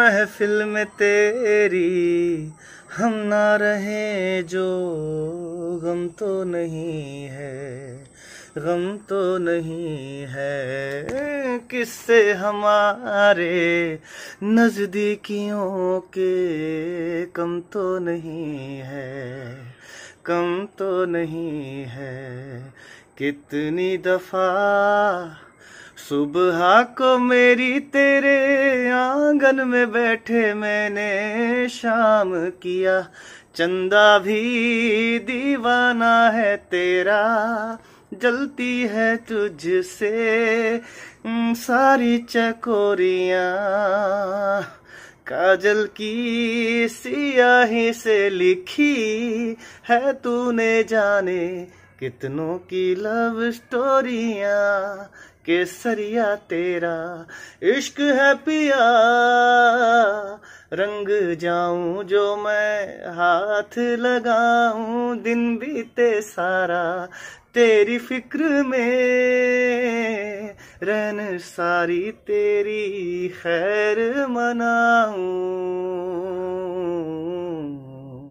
महफिल में तेरी हम ना रहे जो गम तो नहीं है गम तो नहीं है किससे हमारे नज़दीकियों के कम तो नहीं है कम तो नहीं है कितनी दफ़ा सुबह को मेरी तेरे आंगन में बैठे मैंने शाम किया चंदा भी दीवाना है तेरा जलती है तुझसे सारी चकोरियाँ काजल की सियाही से लिखी है तूने जाने कितनों की लव स्टोरियाँ केसरिया तेरा इश्क है पिया रंग जाऊं जो मैं हाथ लगाऊं दिन बीते सारा तेरी फिक्र में रहन सारी तेरी खैर मनाऊं